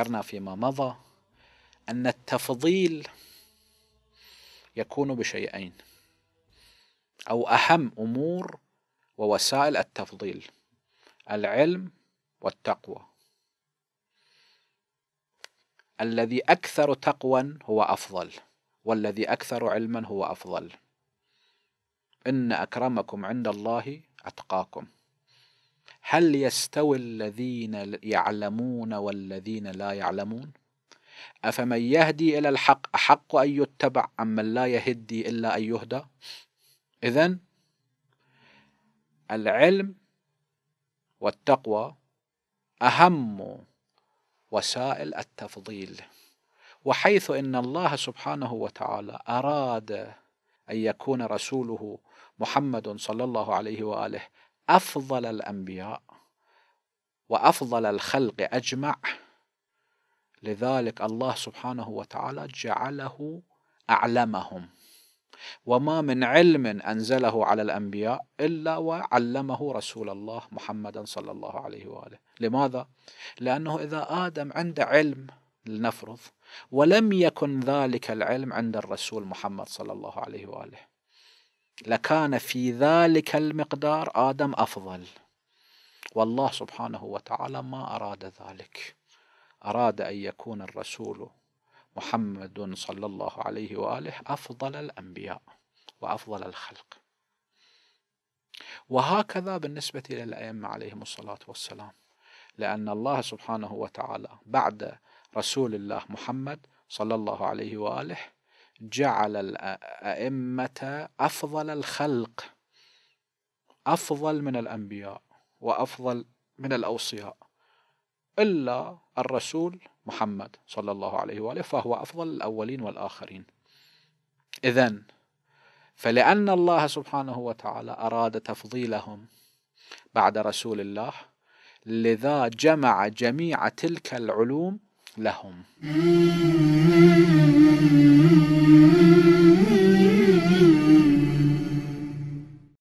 ذكرنا فيما مضى أن التفضيل يكون بشيئين أو أهم أمور ووسائل التفضيل العلم والتقوى الذي أكثر تقوى هو أفضل والذي أكثر علما هو أفضل إن أكرمكم عند الله أتقاكم هل يستوي الذين يعلمون والذين لا يعلمون أفمن يهدي إلى الحق أحق أن يتبع أم من لا يهدي إلا أن يهدى إذا العلم والتقوى أهم وسائل التفضيل وحيث ان الله سبحانه وتعالى اراد ان يكون رسوله محمد صلى الله عليه واله افضل الانبياء وافضل الخلق اجمع لذلك الله سبحانه وتعالى جعله اعلمهم وما من علم انزله على الانبياء الا وعلمه رسول الله محمدا صلى الله عليه واله لماذا لانه اذا ادم عنده علم لنفرض ولم يكن ذلك العلم عند الرسول محمد صلى الله عليه واله لكان في ذلك المقدار آدم أفضل والله سبحانه وتعالى ما أراد ذلك أراد أن يكون الرسول محمد صلى الله عليه وآله أفضل الأنبياء وأفضل الخلق وهكذا بالنسبة للأئمة عليهم الصلاة والسلام لأن الله سبحانه وتعالى بعد رسول الله محمد صلى الله عليه وآله جعل الأئمة أفضل الخلق أفضل من الأنبياء وأفضل من الأوصياء إلا الرسول محمد صلى الله عليه وآله فهو أفضل الأولين والآخرين إذا فلأن الله سبحانه وتعالى أراد تفضيلهم بعد رسول الله لذا جمع جميع تلك العلوم لهم